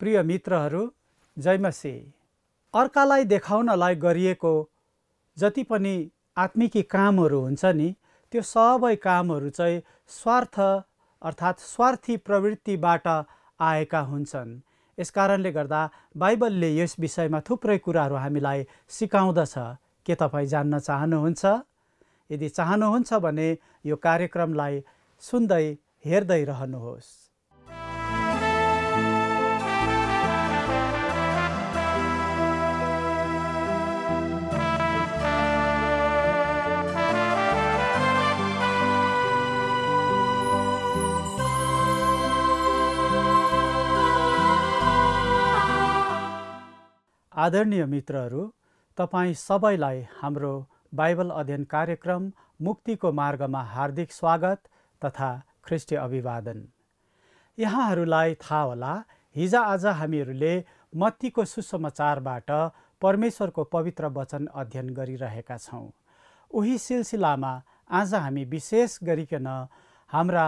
प्रिय मित्रहरू जयमसी अर्कालाई देखाउनलाई गरिएको जति पनि आत्मिकी कामहरू हुन्छ नि त्यो सबै कामहरू चाहिँ स्वार्थ अर्थात् स्वार्थी प्रवृत्तिबाट आएका हुन्छन् यस कारणले गर्दा बाइबलले यस विषयमा थुप्रै कुराहरू हामीलाई सिकाउँदछ के तपाईँ जान्न चाहनुहुन्छ यदि चाहनुहुन्छ भने यो कार्यक्रमलाई सुन्दै हेर्दै रहनुहोस् आदरणीय मित्रहरू तपाईँ सबैलाई हाम्रो बाइबल अध्ययन कार्यक्रम मुक्तिको मार्गमा हार्दिक स्वागत तथा ख्रिस्टी अभिवादन यहाँहरूलाई थाहा होला हिजोआज हामीहरूले मत्तीको सुसमाचारबाट परमेश्वरको पवित्र वचन अध्ययन गरिरहेका छौँ उही सिलसिलामा आज हामी विशेष गरिकन हाम्रा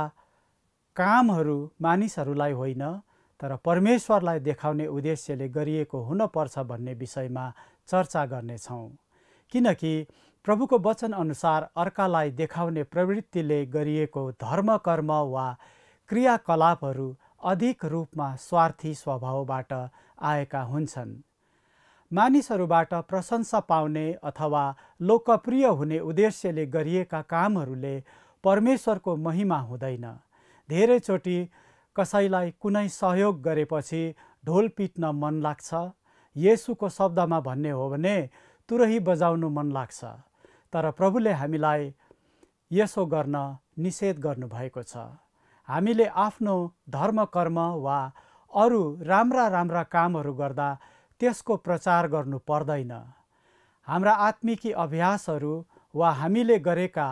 कामहरू मानिसहरूलाई होइन तर परमेश्वरलाई देखाउने उद्देश्यले गरिएको हुनपर्छ भन्ने विषयमा चर्चा गर्नेछौँ किनकि प्रभुको वचनअनुसार अर्कालाई देखाउने प्रवृत्तिले गरिएको धर्मकर्म वा क्रियाकलापहरू अधिक रूपमा स्वार्थी स्वभावबाट आएका हुन्छन् मानिसहरूबाट प्रशंसा पाउने अथवा लोकप्रिय हुने उद्देश्यले गरिएका कामहरूले परमेश्वरको महिमा हुँदैन धेरैचोटि कसैलाई कुनै सहयोग गरेपछि ढोल पिट्न मन लाग्छ येसुको शब्दमा भन्ने हो भने तुरही बजाउनु मन लाग्छ तर प्रभुले हामीलाई यसो गर्न निषेध गर्नुभएको छ हामीले आफ्नो धर्म कर्म वा अरू राम्रा राम्रा कामहरू गर्दा त्यसको प्रचार गर्नु पर्दैन हाम्रा आत्मिकी अभ्यासहरू वा हामीले गरेका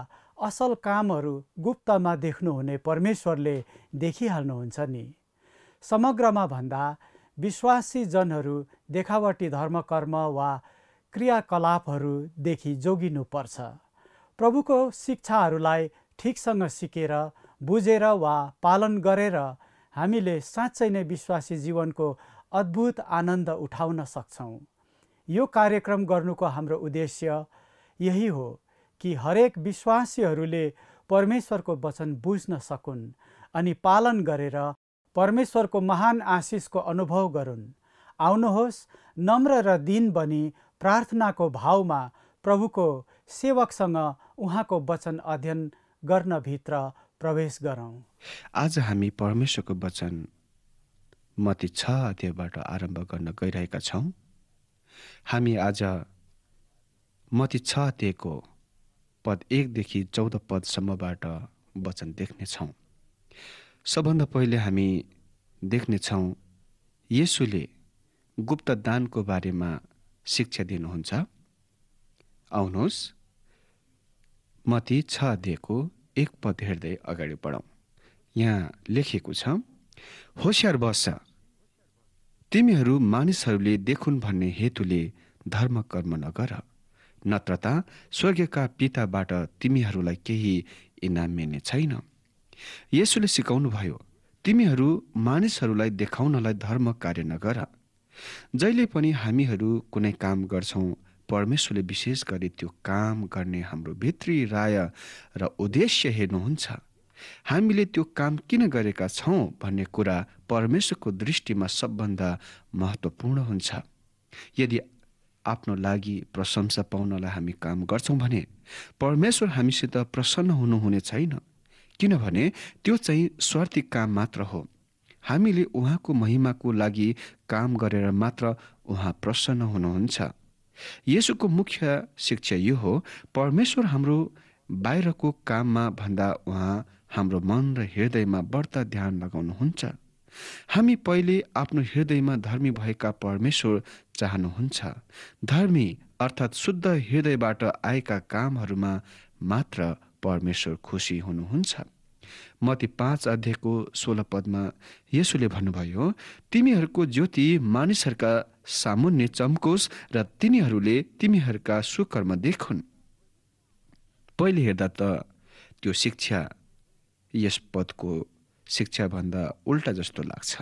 असल कामहरू गुप्तमा देख्नुहुने परमेश्वरले देखिहाल्नुहुन्छ नि समग्रमा भन्दा विश्वासी जनहरू देखावटी धर्मकर्म वा क्रियाकलापहरूदेखि जोगिनुपर्छ प्रभुको शिक्षाहरूलाई ठिकसँग सिकेर बुझेर वा पालन गरेर हामीले साँच्चै नै विश्वासी जीवनको अद्भुत आनन्द उठाउन सक्छौँ यो कार्यक्रम गर्नुको हाम्रो उद्देश्य यही हो कि हरेक विश्वासीहरूले परमेश्वरको वचन बुझ्न सकुन् अनि पालन गरेर परमेश्वरको महान आशिषको अनुभव गरून् आउनुहोस् नम्र र दिन बनी प्रार्थनाको भावमा प्रभुको सेवकसँग उहाँको वचन अध्ययन गर्नभित्र प्रवेश गरौँ आज हामी परमेश्वरको वचन मती छ अध्यायबाट आरम्भ गर्न गइरहेका छौँ हामी आज मती छ अध्ययको पद एकदेखि चौध पदसम्मबाट वचन देख्नेछौँ सबभन्दा पहिले हामी देख्नेछौँ यसुले गुप्त दानको बारेमा शिक्षा दिनुहुन्छ आउनुहोस् मती छ दिएको एक पद हेर्दै अगाडि बढौँ यहाँ लेखिएको छ होसियार बस्छ तिमीहरू मानिसहरूले देखुन् भन्ने हेतुले धर्म कर्म नगर नत्रता त स्वर्गका पिताबाट तिमीहरूलाई केही इनाम मिल्ने छैन यसुले सिकाउनुभयो तिमीहरू मानिसहरूलाई देखाउनलाई धर्म कार्य नगर जहिले पनि हामीहरू कुनै काम गर्छौँ परमेश्वरले विशेष गरी त्यो काम गर्ने हाम्रो भित्री राय र उद्देश्य हेर्नुहुन्छ हामीले त्यो काम किन गरेका छौँ भन्ने कुरा परमेश्वरको दृष्टिमा सबभन्दा महत्त्वपूर्ण हुन्छ यदि आफ्नो लागि प्रशंसा पाउनलाई हामी काम गर्छौँ भने परमेश्वर हामीसित प्रसन्न हुनुहुने छैन किनभने त्यो चाहिँ स्वार्थी काम मात्र हो हामीले उहाँको महिमाको लागि काम गरेर मात्र उहाँ प्रसन्न हुनुहुन्छ यसोको मुख्य शिक्षा यो हो परमेश्वर हाम्रो बाहिरको काममा भन्दा उहाँ हाम्रो मन र हृदयमा बढ्ता ध्यान लगाउनुहुन्छ हामी पहिले आफ्नो हृदयमा धर्मी भएका परमेश्वर चाहनुहुन्छ धर्मी अर्थात् शुद्ध हृदयबाट आएका कामहरूमा मात्र परमेश्वर खुसी हुनुहुन्छ मती पाँच अध्यायको सोह्र पदमा यसुले भन्नुभयो तिमीहरूको ज्योति मानिसहरूका सामुन्ने चम्कोस् र तिनीहरूले तिमीहरूका सुकर्म देखुन् पहिले हेर्दा त त्यो शिक्षा यस पदको शिक्षाभन्दा उल्टा जस्तो लाग्छ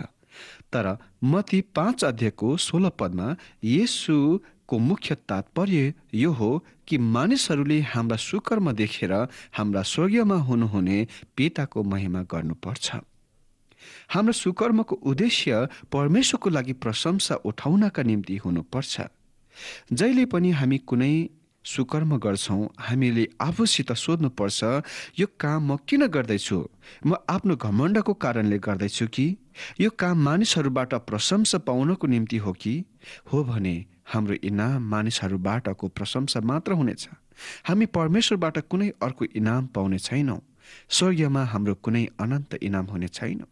तर मती पाँच अध्यायको सोह्र पदमा यसुको मुख्य तात्पर्य यो हो कि मानिसहरूले हाम्रा सुकर्म देखेर हाम्रा स्वर्गीयमा हुनुहुने पिताको महिमा गर्नुपर्छ हाम्रो सुकर्मको उद्देश्य परमेश्वरको लागि प्रशंसा उठाउनका निम्ति हुनुपर्छ जहिले पनि हामी कुनै सुकर्म गर्छौँ हामीले आफूसित सोध्नुपर्छ यो काम म किन गर्दैछु म आफ्नो घमण्डको कारणले गर्दैछु कि यो काम मानिसहरूबाट प्रशंसा पाउनको निम्ति हो कि हो भने हाम्रो इनाम मानिसहरूबाटको प्रशंसा मात्र हुनेछ हामी परमेश्वरबाट कुनै अर्को इनाम पाउने छैनौँ स्वर्गमा हाम्रो कुनै अनन्त इनाम हुने छैन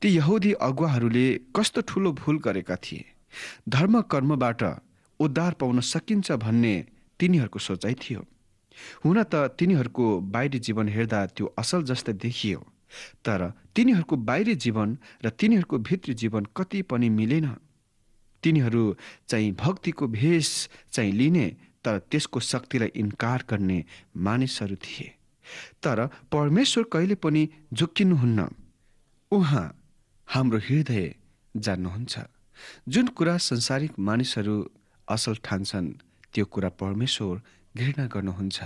ती यहुदी अगुवाहरूले कस्तो ठुलो भुल गरेका थिए धर्म कर्मबाट उद्धार पाउन सकिन्छ भन्ने तिनीहरूको सोचाइ थियो हुन त तिनीहरूको बाहिरी जीवन हेर्दा त्यो असल जस्तै देखियो तर तिनीहरूको बाहिरी जीवन र तिनीहरूको भित्री जीवन कति पनि मिलेन तिनीहरू चाहिँ भक्तिको भेष चाहिँ लिने तर त्यसको शक्तिलाई इन्कार गर्ने मानिसहरू थिए तर परमेश्वर कहिले पनि झुक्किनुहुन्न उहाँ हाम्रो हृदय जान्नुहुन्छ जुन कुरा संसारिक मानिसहरू असल ठान्छन् त्यो कुरा परमेश्वर घृणा गर्नुहुन्छ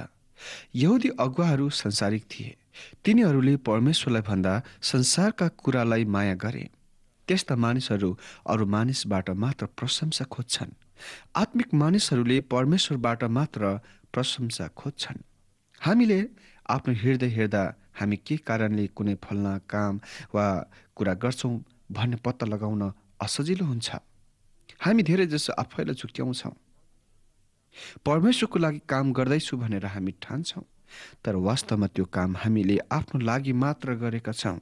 यहुदी अगुवाहरू संसारिक थिए तिनीहरूले परमेश्वरलाई भन्दा संसारका कुरालाई माया गरे त्यस्ता मानिसहरू अरू मानिसबाट मात्र प्रशंसा खोज्छन् आत्मिक मानिसहरूले परमेश्वरबाट मात्र प्रशंसा खोज्छन् हामीले आफ्नो हृदय हेर्दा हामी के कारणले कुनै फल्ना काम वा कुरा गर्छौँ भन्ने पत्ता लगाउन असजिलो हुन्छ हामी धेरैजसो आफैलाई झुक्क्याउँछौँ परमेश्वरको लागि काम गर्दैछु भनेर हामी ठान्छौँ तर वास्तवमा त्यो काम हामीले आफ्नो लागि मात्र गरेका छौँ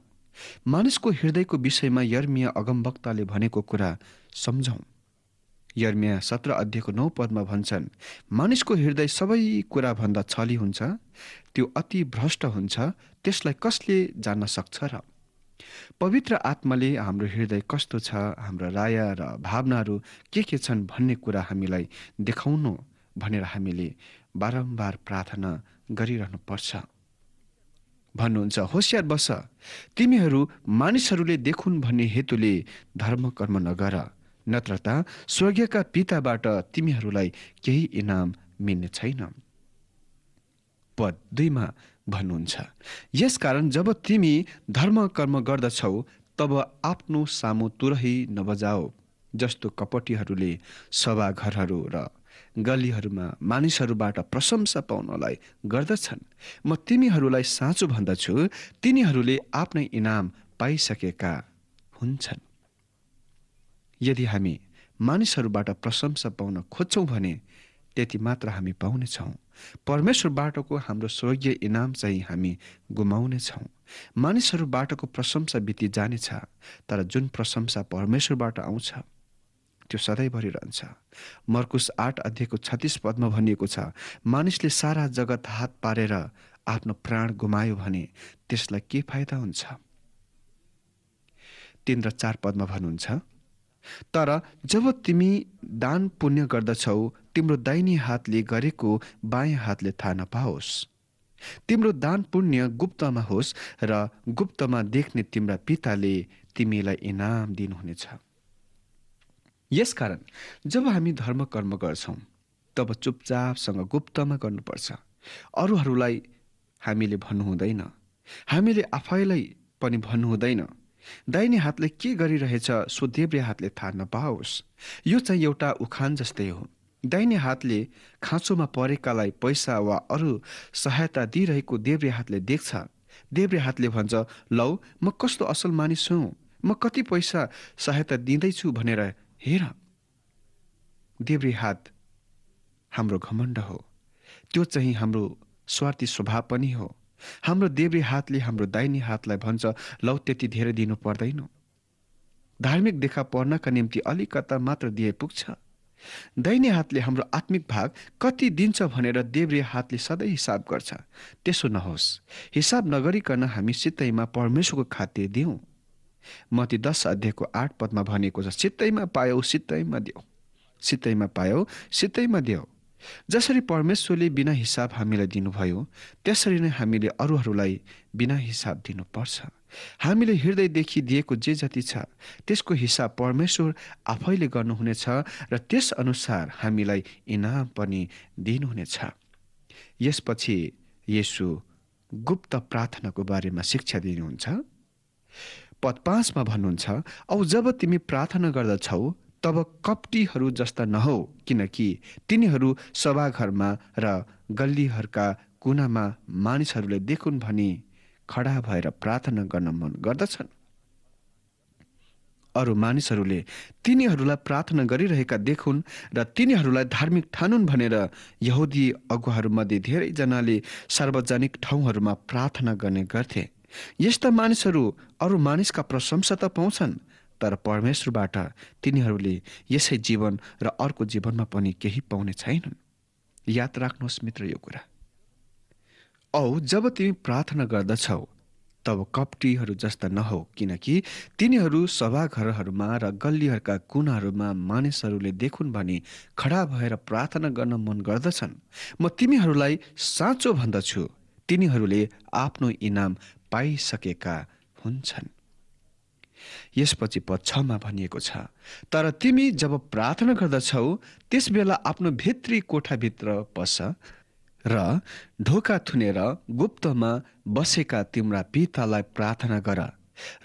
मानिसको हृदयको विषयमा यर्मिया अगमवक्ताले भनेको कुरा सम्झौँ यर्मिया सत्र अध्ययको नौ पदमा भन्छन् मानिसको हृदय सबै कुराभन्दा छली हुन्छ त्यो अति भ्रष्ट हुन्छ त्यसलाई कसले जान्न सक्छ र पवित्र आत्माले हाम्रो हृदय कस्तो छ हाम्रो राय र भावनाहरू के के छन् भन्ने कुरा हामीलाई देखाउनु भनेर हामीले बारम्बार प्रार्थना गरिरहनु पर्छ भन्नुहुन्छ होसियार बस तिमीहरू मानिसहरूले देखुन् भन्ने हेतुले धर्म कर्म नगर नत्र त स्वर्गीयका पिताबाट तिमीहरूलाई केही इनाम मिल्ने छैन पद दुईमा भन्नुहुन्छ यसकारण जब तिमी धर्म कर्म गर्दछौ तब आफ्नो सामु तुरही नबजाओ जस्तो कपटीहरूले सभाघरहरू र गल्लीहरूमा मानिसहरूबाट प्रशंसा पाउनलाई गर्दछन् म तिमीहरूलाई साँचो भन्दछु तिनीहरूले आफ्नै इनाम पाइसकेका हुन्छन् यदि हामी मानिसहरूबाट प्रशंसा पाउन खोज्छौँ भने त्यति मात्र हामी पाउनेछौँ परमेश्वरबाटको हाम्रो स्वर्गीय इनाम चाहिँ हामी गुमाउनेछौँ मानिसहरूबाटको प्रशंसा बिति जानेछ तर जुन प्रशंसा परमेश्वरबाट आउँछ त्यो सधैँभरि रहन्छ मर्कुस आठ अध्ययको छत्तिस पदमा भनिएको छ मानिसले सारा जगत हात पारेर आफ्नो प्राण गुमायो भने त्यसलाई के फाइदा हुन्छ तिन र चार पदमा भन्नुहुन्छ तर जब तिमी दान पुण्य गर्दछौ तिम्रो दाहिनी हातले गरेको बायाँ हातले थाहा नपाओस् तिम्रो दान पुण्य गुप्तमा होस् र गुप्तमा देख्ने तिम्रा पिताले तिमीलाई इनाम दिनुहुनेछ यसकारण जब हामी धर्म कर्म गर्छौँ तब चुपचापसँग गुप्तमा गर्नुपर्छ अरूहरूलाई हामीले भन्नुहुँदैन हामीले आफैलाई पनि भन्नुहुँदैन दाहिने हातले के गरिरहेछ सो देब्रे हातले थाहा नपाओस् यो चाहिँ एउटा उखान जस्तै हो दाहिने हातले खाँचोमा परेकालाई पैसा वा अरू सहायता दिइरहेको देब्रे हातले देख्छ देब्रे हातले भन्छ लौ म कस्तो असल मानिस हुँ म कति पैसा सहायता दिँदैछु भनेर हेर देब्रे हात हाम्रो घमण्ड हो त्यो चाहिँ हाम्रो स्वार्थी स्वभाव पनि हो हाम्रो देब्रे हातले हाम्रो दाहिने हातलाई भन्छ लौ त्यति धेरै दिनु पर्दैन धार्मिक देखा पर्नका निम्ति अलिकता मात्र दिए पुग्छ दाहिने हातले हाम्रो आत्मिक भाग कति दिन्छ भनेर देव्रे हातले सधैँ हिसाब गर्छ त्यसो नहोस् हिसाब नगरिकन हामी सित्तैमा परमेश्वरको खाते दिउँ मती दस अध्यायको आठ पदमा भनेको छ सित्तैमा पायौ सित्तैमा देऊ सित्तैमा पायौ सित्तैमा देऊ जसरी परमेश्वरले बिना हिसाब हामीलाई दिनुभयो त्यसरी नै हामीले अरूहरूलाई बिना हिसाब दिनुपर्छ हामीले हृदयदेखि दिएको जे जति छ त्यसको हिसाब परमेश्वर आफैले गर्नुहुनेछ र त्यसअनुसार हामीलाई इनाम पनि दिनुहुनेछ यसपछि यसु गुप्त प्रार्थनाको बारेमा शिक्षा दिनुहुन्छ पद पाँचमा भन्नुहुन्छ औ जब तिमी प्रार्थना गर्दछौ तब कप्टीहरू जस्ता नहौ किनकि तिनीहरू सभाघरमा र गल्लीहरूका कुनामा मानिसहरूले देखुन् भने खडा भएर प्रार्थना गर्न मन गर्दछन् अरू मानिसहरूले तिनीहरूलाई प्रार्थना गरिरहेका देखुन् र तिनीहरूलाई धार्मिक ठानुन् भनेर यहुदी अगुवाहरूमध्ये धेरैजनाले सार्वजनिक ठाउँहरूमा प्रार्थना गर्ने गर्थे यस्ता मानिसहरू अरू मानिसका प्रशंसा त पाउँछन् तर परमेश्वरबाट तिनीहरूले यसै जीवन र अर्को जीवनमा पनि केही पाउने छैनन् याद राख्नुहोस् मित्र यो कुरा औ जब तिमी प्रार्थना गर्दछौ तब कपटीहरू जस्ता नहौ किनकि तिनीहरू सभाघरहरूमा र गल्लीहरूका कुनाहरूमा मानिसहरूले देखुन् भने खडा भएर प्रार्थना गर्न मन गर्दछन् म तिमीहरूलाई साँचो भन्दछु तिनीहरूले आफ्नो इनाम पाइसकेका हुन्छन् यसपछि पक्षमा भनिएको छ तर तिमी जब प्रार्थना गर्दछौ त्यस बेला आफ्नो भित्री कोठाभित्र पस र ढोका थुनेर गुप्तमा बसेका तिम्रा पितालाई प्रार्थना गर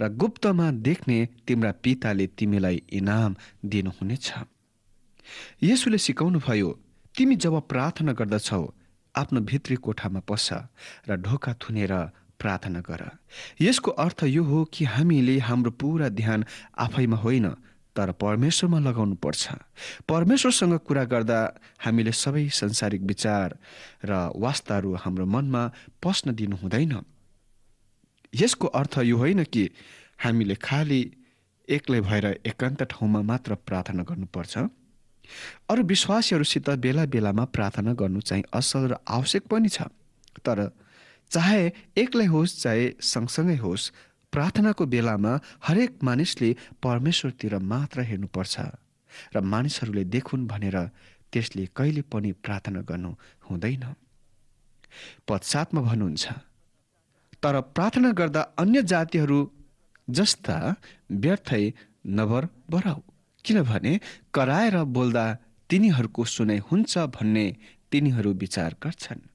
र गुप्तमा देख्ने तिम्रा पिताले तिमीलाई इनाम दिनुहुनेछ यसुले सिकाउनुभयो तिमी जब प्रार्थना गर्दछौ आफ्नो भित्री कोठामा पस र ढोका थुनेर प्रार्थना गर यसको अर्थ यो हो कि हामीले हाम्रो पुरा ध्यान आफैमा होइन तर परमेश्वरमा लगाउनु पर्छ परमेश्वरसँग कुरा गर्दा हामीले सबै संसारिक विचार र वास्ताहरू हाम्रो मनमा पस्न दिनु हुँदैन यसको अर्थ यो होइन कि हामीले खालि एक्लै भएर एकान्त ठाउँमा मात्र प्रार्थना गर्नुपर्छ अरू विश्वासीहरूसित बेला बेलामा प्रार्थना गर्नु चाहिँ असल र आवश्यक पनि छ तर चाहे एक्लै होस् चाहे सँगसँगै होस् प्रार्थनाको बेलामा हरेक मानिसले परमेश्वरतिर मात्र हेर्नुपर्छ र मानिसहरूले देखुन् भनेर त्यसले कहिले पनि प्रार्थना गर्नु हुँदैन पश्चातमा भन्नुहुन्छ तर प्रार्थना गर्दा अन्य जातिहरू जस्ता व्यर्थै नभर बराउ किनभने कराएर बोल्दा तिनीहरूको सुनाइ हुन्छ भन्ने तिनीहरू विचार गर्छन्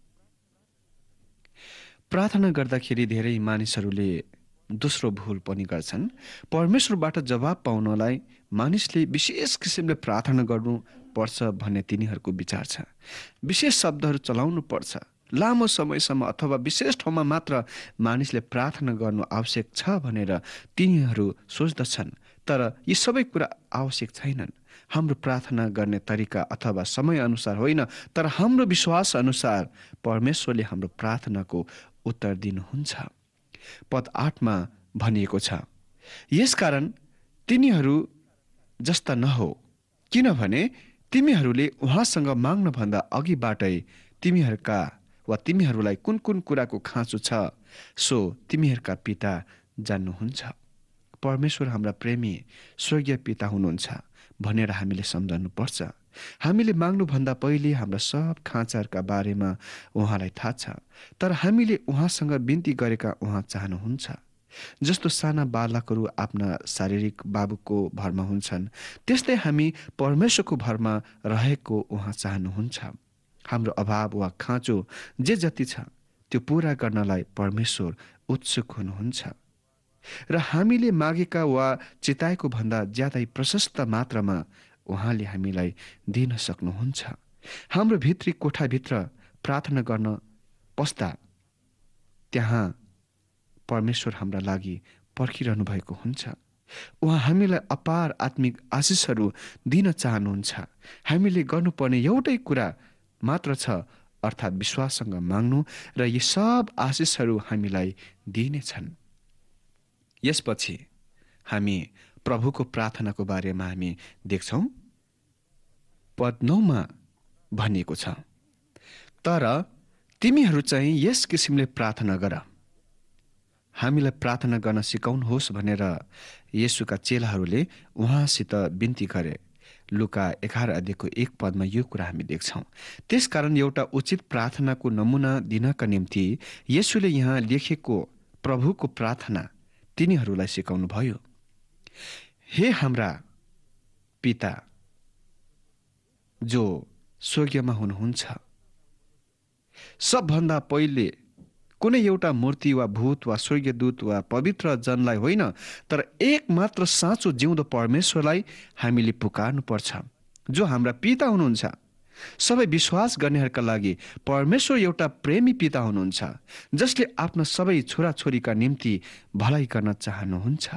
प्रार्थना गर्दाखेरि धेरै मानिसहरूले दोस्रो भुल पनि गर्छन् परमेश्वरबाट जवाब पाउनलाई मानिसले विशेष किसिमले प्रार्थना गर्नुपर्छ भन्ने तिनीहरूको विचार छ विशेष शब्दहरू चलाउनु पर्छ लामो समयसम्म अथवा विशेष ठाउँमा मात्र मानिसले प्रार्थना गर्नु आवश्यक छ भनेर तिनीहरू सोच्दछन् तर यी सबै कुरा आवश्यक छैनन् हाम्रो प्रार्थना गर्ने तरिका अथवा समयअनुसार होइन तर हाम्रो विश्वासअनुसार परमेश्वरले हाम्रो प्रार्थनाको उत्तर दिनुहुन्छ पद आठमा भनिएको छ यसकारण तिनीहरू जस्ता नहो किनभने तिमीहरूले उहाँसँग माग्नभन्दा अघिबाटै तिमीहरूका वा तिमीहरूलाई कुन कुन कुराको खाँचो छ सो तिमीहरूका पिता जान्नुहुन्छ परमेश्वर हाम्रा प्रेमी स्वर्गीय पिता हुनुहुन्छ भनेर हामीले सम्झाउनुपर्छ हामीले माग्नुभन्दा पहिले हाम्रा सब खाँचाहरूका बारेमा उहाँलाई थाहा छ तर हामीले उहाँसँग बिन्ती गरेका उहाँ चाहनुहुन्छ जस्तो साना बालकहरू आफ्ना शारीरिक बाबुको भरमा हुन्छन् त्यस्तै हामी परमेश्वरको भरमा रहेको उहाँ चाहनुहुन्छ हाम्रो अभाव वा खाँचो जे जति छ त्यो पुरा गर्नलाई परमेश्वर उत्सुक हुनुहुन्छ र हामीले मागेका वा चिताएको भन्दा ज्यादै प्रशस्त मात्रामा उहाँले हामीलाई दिन सक्नुहुन्छ हाम्रो भित्री कोठाभित्र प्रार्थना गर्न पस्दा त्यहाँ परमेश्वर हाम्रा लागि पर्खिरहनु भएको हुन्छ उहाँ हामीलाई अपार आत्मिक आशिषहरू दिन चाहनुहुन्छ हामीले गर्नुपर्ने एउटै कुरा मात्र छ अर्थात् विश्वाससँग माग्नु र यी सब आशिषहरू हामीलाई दिइनेछन् यसपछि हामी प्रभुको प्रार्थनाको बारेमा हामी देख्छौँ पद नौमा भनिएको छ तर तिमीहरू चाहिँ यस किसिमले प्रार्थना गर हामीलाई प्रार्थना गर्न सिकाउनुहोस् भनेर यसुका चेलाहरूले उहाँसित बिन्ती गरे लुका एघार अध्ययको एक पदमा यो कुरा हामी देख्छौँ त्यसकारण एउटा उचित प्रार्थनाको नमुना दिनका निम्ति यसुले यहाँ लेखेको प्रभुको प्रार्थना तिनीहरूलाई भयो हे हाम्रा पिता जो स्वर्गीयमा हुनुहुन्छ सबभन्दा पहिले कुनै एउटा मूर्ति वा भूत वा स्वर्गीयदूत वा पवित्र जनलाई होइन तर एक मात्र साँचो जिउँदो परमेश्वरलाई हामीले पुकार्नुपर्छ जो हाम्रा पिता हुनुहुन्छ सबै विश्वास गर्नेहरूका लागि परमेश्वर एउटा प्रेमी पिता हुनुहुन्छ जसले आफ्ना सबै छोराछोरीका निम्ति भलाइ गर्न चाहनुहुन्छ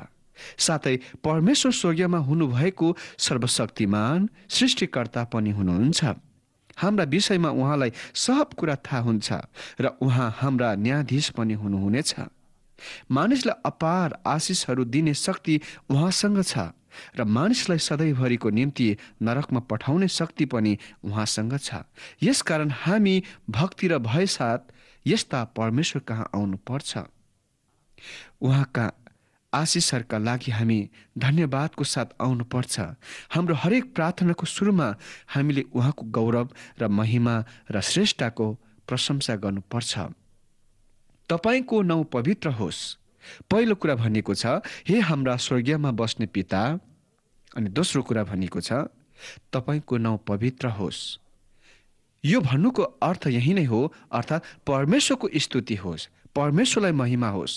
साथै परमेश्वर स्वर्गीयमा हुनुभएको सर्वशक्तिमान सृष्टिकर्ता पनि हुनुहुन्छ हाम्रा विषयमा उहाँलाई सब कुरा थाहा हुन्छ र उहाँ हाम्रा न्यायाधीश पनि हुनुहुनेछ मानिसलाई अपार आशिषहरू दिने शक्ति उहाँसँग छ र मानिसलाई सधैँभरिको निम्ति नरकमा पठाउने शक्ति पनि उहाँसँग छ यसकारण हामी भक्ति र भयसाथ यस्ता परमेश्वर कहाँ आउनुपर्छ उहाँ कहाँ आशिषहरूका लागि हामी धन्यवादको साथ आउनुपर्छ हाम्रो हरेक प्रार्थनाको सुरुमा हामीले उहाँको गौरव र महिमा र श्रेष्ठको प्रशंसा गर्नुपर्छ तपाईँको नाउँ पवित्र होस् पहिलो कुरा भनेको छ हे हाम्रा स्वर्गीयमा बस्ने पिता अनि दोस्रो कुरा भनेको छ तपाईँको नाउँ पवित्र होस् यो भन्नुको अर्थ यही नै हो अर्थात् परमेश्वरको स्तुति होस् परमेश्वरलाई महिमा होस्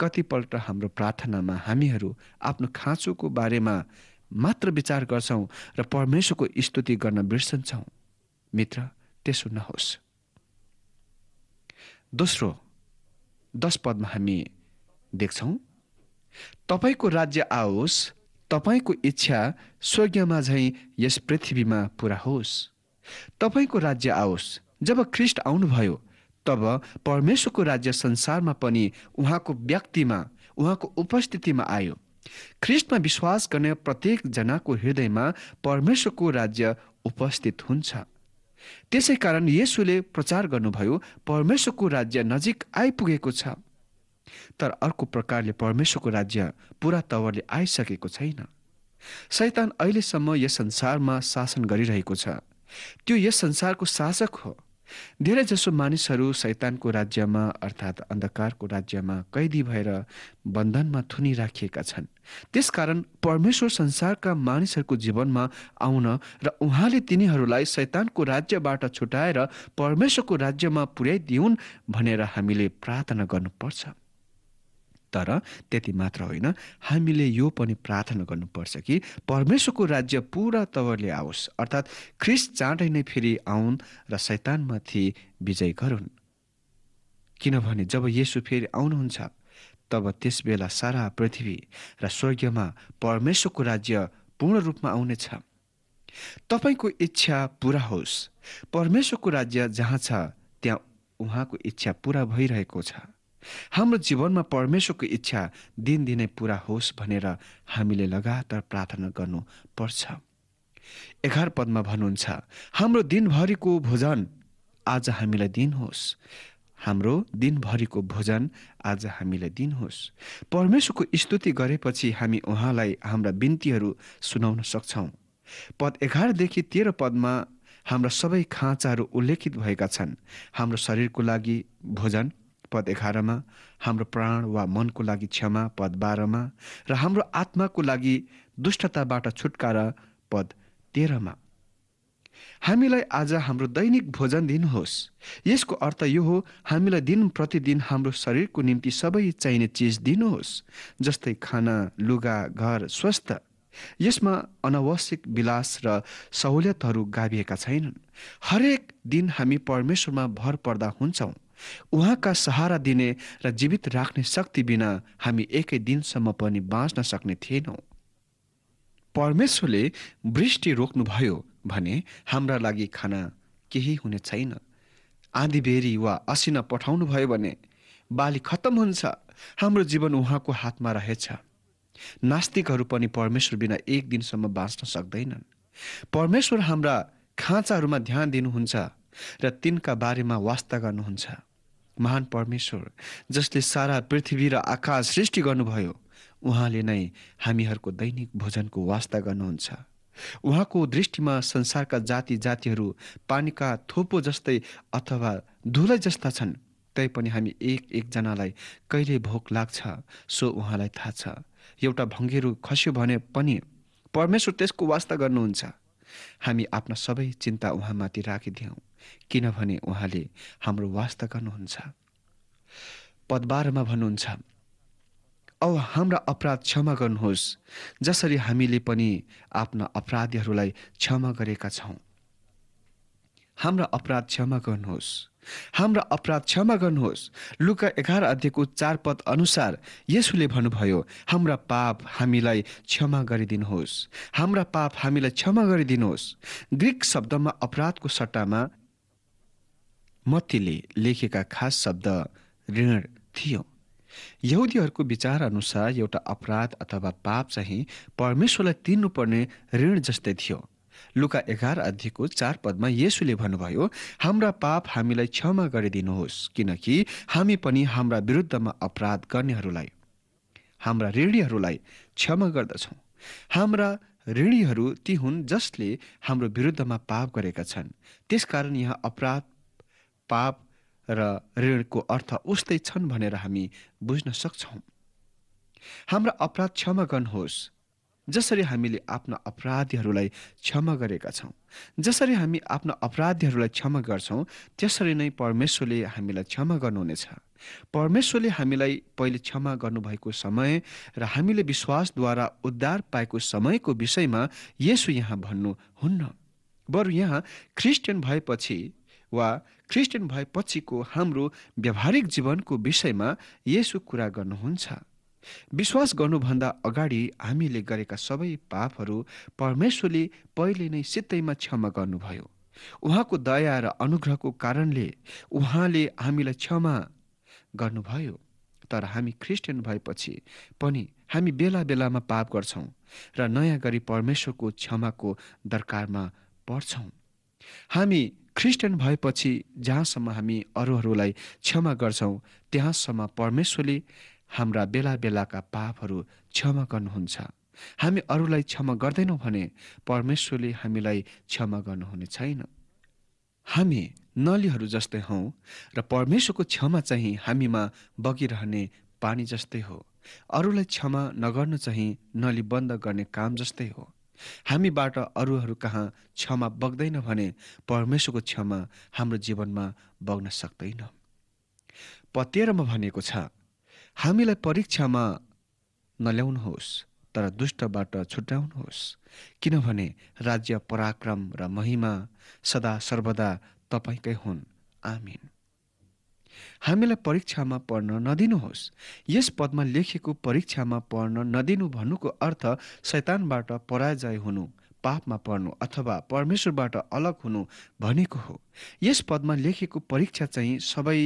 कतिपल्ट हाम्रो प्रार्थनामा हामीहरू आफ्नो खाँचोको बारेमा मात्र विचार गर्छौँ र परमेश्वरको स्तुति गर्न बिर्सन्छौँ मित्र त्यसो नहोस् दोस्रो दस पदमा हामी देख्छौँ तपाईँको राज्य आओस् तपाईँको इच्छा स्वर्गीयमा झैँ यस पृथ्वीमा पुरा होस् तपाईँको राज्य आओस् जब ख्रिस्ट आउनुभयो तब परमेश्वरको राज्य संसारमा पनि उहाँको व्यक्तिमा उहाँको उपस्थितिमा आयो ख्रिस्टमा विश्वास गर्ने प्रत्येकजनाको हृदयमा परमेश्वरको राज्य उपस्थित हुन्छ त्यसै कारण यसुले प्रचार गर्नुभयो परमेश्वरको राज्य नजिक आइपुगेको छ तर अर्को प्रकारले परमेश्वरको राज्य पुरा तवरले आइसकेको छैन शैतान अहिलेसम्म यस संसारमा शासन गरिरहेको छ त्यो यस संसारको शासक हो धेरैजसो मानिसहरू शैतानको राज्यमा अर्थात् अन्धकारको राज्यमा कैदी भएर बन्धनमा थुनिराखिएका छन् त्यसकारण परमेश्वर संसारका मानिसहरूको जीवनमा आउन र उहाँले तिनीहरूलाई शैतानको राज्यबाट छुटाएर परमेश्वरको राज्यमा पुर्याइदिउन् भनेर हामीले प्रार्थना गर्नुपर्छ तर त्यति मात्र होइन हामीले यो पनि प्रार्थना गर्नुपर्छ कि परमेश्वरको राज्य पुरा तवरले आओस् अर्थात् ख्रिस चाँडै नै फेरि आउन् र शैतानमाथि विजय गरून् किनभने जब यसो फेरि आउनुहुन्छ तब त्यस बेला सारा पृथ्वी र स्वर्गमा परमेश्वरको राज्य पूर्ण रूपमा आउनेछ तपाईँको इच्छा पुरा होस् परमेश्वरको राज्य जहाँ छ त्यहाँ उहाँको इच्छा पुरा भइरहेको छ हाम्रो जीवनमा परमेश्वरको इच्छा दिनदिनै पुरा होस् भनेर हामीले लगातार प्रार्थना गर्नुपर्छ एघार पदमा भन्नुहुन्छ हाम्रो दिनभरिको भोजन आज हामीलाई दिनुहोस् हाम्रो दिनभरिको भोजन आज हामीलाई दिनुहोस् परमेश्वरको स्तुति गरेपछि हामी उहाँलाई हाम्रा बिन्तीहरू सुनाउन सक्छौँ पद एघारदेखि तेह्र पदमा हाम्रा सबै खाँचाहरू उल्लेखित भएका छन् हाम्रो शरीरको लागि भोजन पद एघारमा हाम्रो प्राण वा मनको लागि क्षमा पद बाह्रमा र हाम्रो आत्माको लागि दुष्टताबाट छुटकारा पद तेह्रमा हामीलाई आज हाम्रो दैनिक भोजन दिनुहोस् यसको अर्थ यो हो हामीलाई दिन प्रतिदिन हाम्रो शरीरको निम्ति सबै चाहिने चिज दिनुहोस् जस्तै खाना लुगा घर स्वस्थ यसमा अनावश्यक विलास र सहुलियतहरू गाभिएका छैनन् हरेक दिन हामी परमेश्वरमा भर पर्दा हुन्छौँ उहाँका सहारा दिने र जीवित राख्ने शक्ति बिना हामी एकै दिनसम्म पनि बाँच्न सक्ने थिएनौँ परमेश्वरले वृष्टि रोक्नुभयो भने हाम्रा लागि खाना केही हुने छैन आँधीबेरी वा असिना पठाउनु भयो भने बाली खत्तम हुन्छ हाम्रो जीवन उहाँको हातमा रहेछ नास्तिकहरू पनि परमेश्वर बिना एक दिनसम्म बाँच्न सक्दैनन् परमेश्वर हाम्रा खाँचाहरूमा ध्यान दिनुहुन्छ र तिनका बारेमा वास्ता गर्नुहुन्छ महान परमेश्वर जसले सारा पृथ्वी र आकाश सृष्टि गर्नुभयो उहाँले नै हामीहरूको दैनिक भोजनको वास्ता गर्नुहुन्छ उहाँको दृष्टिमा संसारका जाति जातिहरू पानीका थोपो जस्तै अथवा धुलै जस्ता छन् तैपनि हामी एक एकजनालाई कहिले भोक लाग्छ सो उहाँलाई थाहा छ एउटा भङ्गेरू खस्यो भने पनि परमेश्वर त्यसको वास्ता गर्नुहुन्छ हामी आफ्ना सबै चिन्ता उहाँमाथि राखिदियौँ किनभने उहाँले हाम्रो वास्ता गर्नुहुन्छ पदबारमा भन्नुहुन्छ अब हाम्रा अपराध क्षमा गर्नुहोस् जसरी हामीले पनि आफ्ना अपराधीहरूलाई क्षमा गरेका छौँ हाम्रा अपराध क्षमा गर्नुहोस् हाम्रा अपराध क्षमा गर्नुहोस् लुका एघार अध्ययको चार पद अनुसार यसुले भन्नुभयो हाम्रा पाप हामीलाई क्षमा गरिदिनुहोस् हाम्रा पाप हामीलाई क्षमा गरिदिनुहोस् ग्रिक शब्दमा अपराधको सट्टामा मत्तीले लेखेका खास शब्द ऋण थियो यहुदीहरूको विचार अनुसार एउटा अपराध अथवा पाप चाहिँ परमेश्वरलाई तिर्नुपर्ने ऋण जस्तै थियो लुका एघार अध्ययको चार पदमा येसुले भन्नुभयो हाम्रा पाप हामीलाई क्षमा गरिदिनुहोस् किनकि हामी पनि हाम्रा विरुद्धमा अपराध गर्नेहरूलाई हाम्रा ऋणीहरूलाई क्षमा गर्दछौँ हाम्रा ऋणीहरू ती हुन् जसले हाम्रो विरुद्धमा पाप गरेका छन् त्यसकारण यहाँ अपराध पाप र ऋणको अर्थ उस्तै छन् भनेर हामी बुझ्न सक्छौँ हाम्रा अपराध क्षमा गर्नुहोस् जसरी हामीले आफ्ना अपराधीहरूलाई क्षमा गरेका छौँ जसरी हामी आफ्ना अपराधीहरूलाई क्षमा गर्छौँ त्यसरी नै परमेश्वरले हामीलाई क्षमा गर्नुहुनेछ परमेश्वरले हामीलाई पहिले क्षमा गर्नुभएको समय र हामीले विश्वासद्वारा उद्धार पाएको समयको विषयमा यसो यहाँ भन्नुहुन्न बरु यहाँ क्रिस्चियन भएपछि वा क्रिस्चियन भएपछिको हाम्रो व्यावहारिक जीवनको विषयमा यसो कुरा गर्नुहुन्छ विश्वास गर्नुभन्दा अगाडि हामीले गरेका सबै पापहरू परमेश्वरले पहिले नै सित्तैमा क्षमा गर्नुभयो उहाँको दया र अनुग्रहको कारणले उहाँले हामीलाई क्षमा गर्नुभयो तर हामी क्रिस्चियन भएपछि पनि हामी बेला बेलामा पाप गर्छौँ र नयाँ गरी परमेश्वरको क्षमाको दरकारमा पर्छौँ हामी ख्रिस्टियन भएपछि जहाँसम्म हामी अरूहरूलाई क्षमा गर्छौँ त्यहाँसम्म परमेश्वरले हाम्रा बेला बेलाका पापहरू क्षमा गर्नुहुन्छ हामी अरूलाई क्षमा गर्दैनौँ भने परमेश्वरले हामीलाई क्षमा गर्नुहुने छैन हामी नलीहरू जस्तै हौँ र परमेश्वरको क्षमा चाहिँ हामीमा बगिरहने पानी जस्तै हो अरूलाई क्षमा नगर्नु चाहिँ नली बन्द गर्ने काम जस्तै हो हामीबाट अरूहरू कहाँ क्षमा बग्दैन भने परमेश्वरको क्षमा हाम्रो जीवनमा बग्न सक्दैन पतेरमा भनेको छ हामीलाई परीक्षामा नल्याउनुहोस् तर दुष्टबाट छुट्याउनुहोस् किनभने राज्य पराक्रम र महिमा सदा सर्वदा तपाईँकै हुन् आमिन हामीलाई परीक्षामा पढ्न नदिनुहोस् यस पदमा लेखेको परीक्षामा पढ्न नदिनु भन्नुको अर्थ शैतानबाट पराजय हुनु पापमा पर्नु अथवा परमेश्वरबाट अलग हुनु भनेको हो यस पदमा लेखेको परीक्षा चाहिँ सबै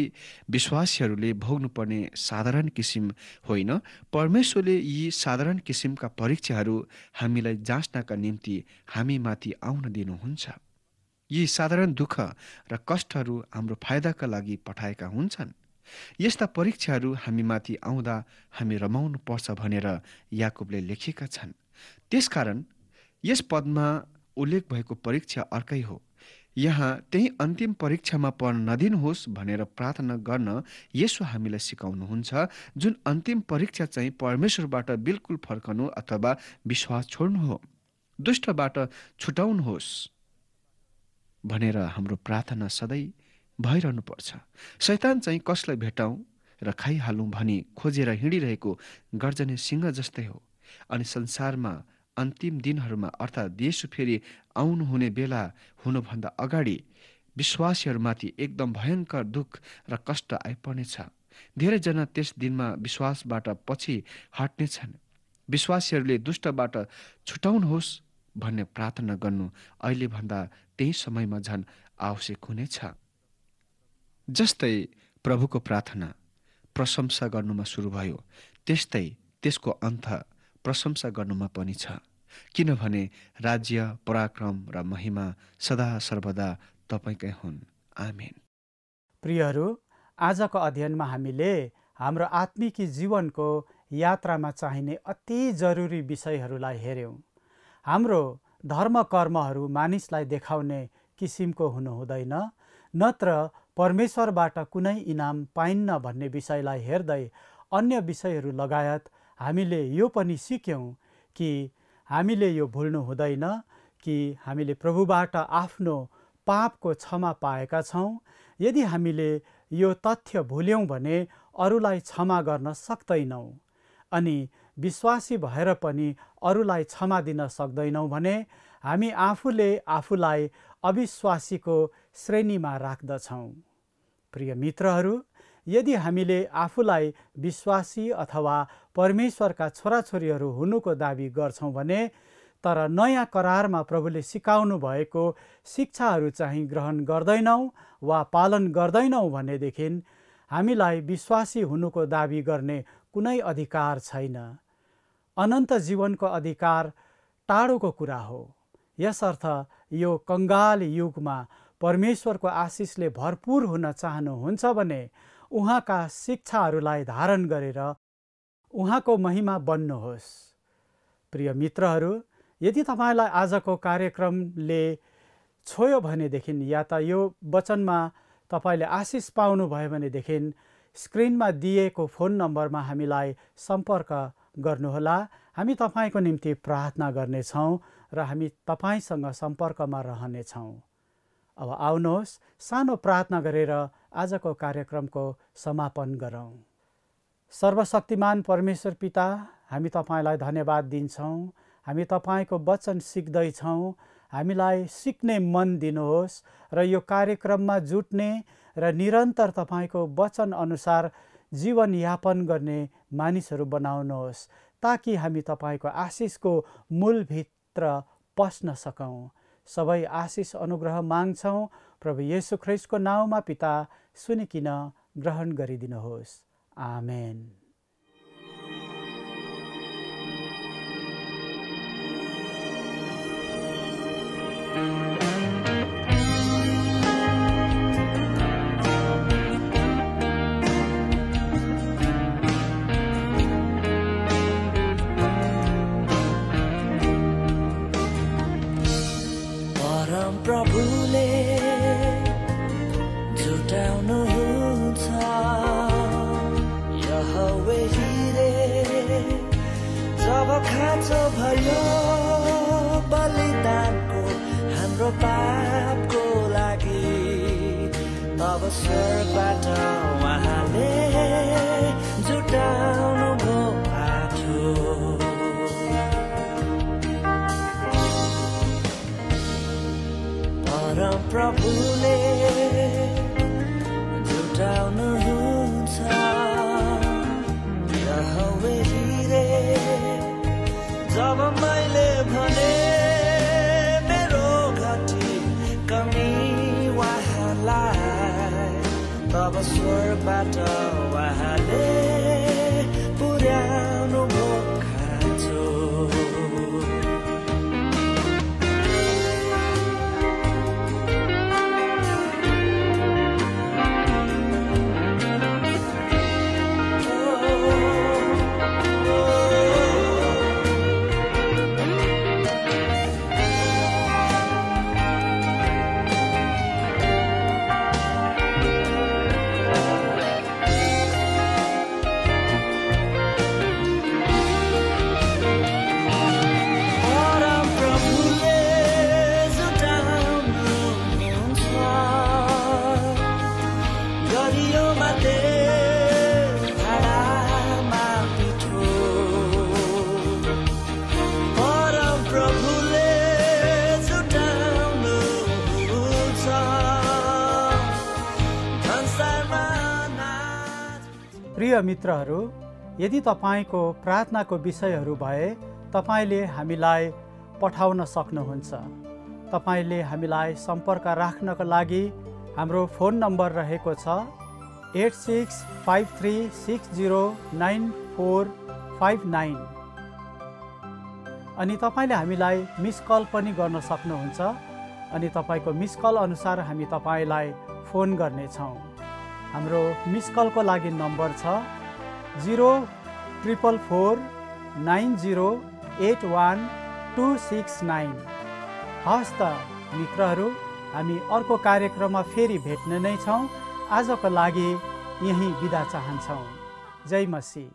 विश्वासीहरूले भोग्नुपर्ने साधारण किसिम होइन परमेश्वरले यी साधारण किसिमका परीक्षाहरू हामीलाई जाँच्नका निम्ति हामीमाथि आउन दिनुहुन्छ यी साधारण दुःख र कष्टहरू हाम्रो फाइदाका लागि पठाएका हुन्छन् यस्ता परीक्षाहरू हामीमाथि आउँदा हामी रमाउनु पर्छ भनेर याकुबले लेखेका छन् त्यसकारण यस पदमा उल्लेख भएको परीक्षा अर्कै हो यहाँ त्यही अन्तिम परीक्षामा पर्न नदिनुहोस् भनेर प्रार्थना गर्न यसो हामीलाई सिकाउनुहुन्छ जुन अन्तिम परीक्षा चाहिँ परमेश्वरबाट बिल्कुल फर्कनु अथवा विश्वास छोड्नु हो दुष्टबाट छुटाउनुहोस् भनेर हाम्रो प्रार्थना सधैँ भइरहनु पर्छ शैतान चाहिँ कसलाई भेटाउँ र खाइहालौँ भनी खोजेर हिँडिरहेको गर्जने सिंह जस्तै हो अनि संसारमा अन्तिम दिनहरूमा अर्थात् देश फेरि आउनुहुने बेला हुनुभन्दा अगाडि विश्वासीहरूमाथि एकदम भयङ्कर दुःख र कष्ट आइपर्नेछ धेरैजना त्यस दिनमा विश्वासबाट पछि हट्नेछन् विश्वासीहरूले दुष्टबाट छुटाउनुहोस् भन्ने प्रार्थना गर्नु अहिले भन्दा त्यही समयमा झन् आवश्यक हुनेछ जस्तै प्रभुको प्रार्थना प्रशंसा गर्नुमा सुरु भयो त्यस्तै त्यसको अन्त प्रशंसा गर्नुमा पनि छ किनभने राज्य पराक्रम र महिमा सदा सर्वदा तपाईँकै हुन् आमेन प्रियहरू आजको अध्ययनमा हामीले हाम्रो आत्मिकी जीवनको यात्रामा चाहिने अति जरुरी विषयहरूलाई हेऱ्यौँ हाम्रो धर्म कर्महरू मानिसलाई देखाउने किसिमको हुनु हुँदैन नत्र परमेश्वरबाट कुनै इनाम पाइन्न भन्ने विषयलाई हेर्दै अन्य विषयहरू लगायत हामीले यो पनि सिक्यौँ कि हामीले यो भुल्नु हुँदैन कि हामीले प्रभुबाट आफ्नो पापको क्षमा पाएका छौँ यदि हामीले यो तथ्य भुल्यौँ भने अरूलाई क्षमा गर्न सक्दैनौँ अनि विश्वासी भएर पनि अरूलाई क्षमा दिन सक्दैनौँ भने हामी आफूले आफूलाई अविश्वासीको श्रेणीमा राख्दछौँ प्रिय मित्रहरू यदि हामीले आफूलाई विश्वासी अथवा परमेश्वरका छोराछोरीहरू हुनुको दावी गर्छौँ भने तर नयाँ करारमा प्रभुले सिकाउनु भएको शिक्षाहरू चाहिँ ग्रहण गर्दैनौँ वा पालन गर्दैनौँ भनेदेखि हामीलाई विश्वासी हुनुको दावी गर्ने कुनै अधिकार छैन अनन्त जीवनको अधिकार टाढोको कुरा हो यसर्थ यो कङ्गाल युगमा परमेश्वरको आशिषले भरपूर हुन चाहनुहुन्छ भने उहाँका शिक्षाहरूलाई धारण गरेर उहाँको महिमा बन्नुहोस् प्रिय मित्रहरू यदि तपाईँलाई आजको कार्यक्रमले छोयो भनेदेखि या त यो वचनमा तपाईँले आशिष पाउनुभयो भनेदेखि स्क्रिनमा दिएको फोन नम्बरमा हामीलाई सम्पर्क गर्नुहोला हामी तपाईँको निम्ति प्रार्थना गर्नेछौँ र हामी तपाईँसँग सम्पर्कमा रहनेछौँ अब आउनुहोस् सानो प्रार्थना गरेर आजको कार्यक्रमको समापन गरौँ सर्वशक्तिमान परमेश्वर पिता हामी तपाईँलाई धन्यवाद दिन्छौँ हामी तपाईँको वचन सिक्दैछौँ हामीलाई सिक्ने मन दिनुहोस् र यो कार्यक्रममा जुट्ने र निरन्तर तपाईँको वचन अनुसार जीवनयापन गर्ने मानिसहरू बनाउनुहोस् ताकि हामी तपाईँको आशिषको मूलभित्र पस्न सकौँ सबै आशिष अनुग्रह माग्छौँ प्रभु येसु ख्रिस्टको नाउँमा पिता सुनिकिन ग्रहण गरिदिनुहोस् आमेन thank you अब स्वरबाट उहाँले पुर्याउनु भोक प्रिय मित्रहरू यदि तपाईँको प्रार्थनाको विषयहरू भए तपाईँले हामीलाई पठाउन सक्नुहुन्छ तपाईँले हामीलाई सम्पर्क राख्नको लागि हाम्रो फोन नम्बर रहेको छ eight six five three six zero nine four five nine अनि तपाईँले हामीलाई मिस कल पनि गर्न सक्नुहुन्छ अनि तपाईँको मिस कल अनुसार हामी तपाईँलाई फोन गर्नेछौँ हाम्रो मिस कलको लागि नम्बर छ zero triple four nine zero eight one two six nine हस् त मित्रहरू हामी अर्को कार्यक्रममा फेरि भेट्ने नै छौँ आजको लागि यहीँ बिदा चाहन्छौँ जय मसी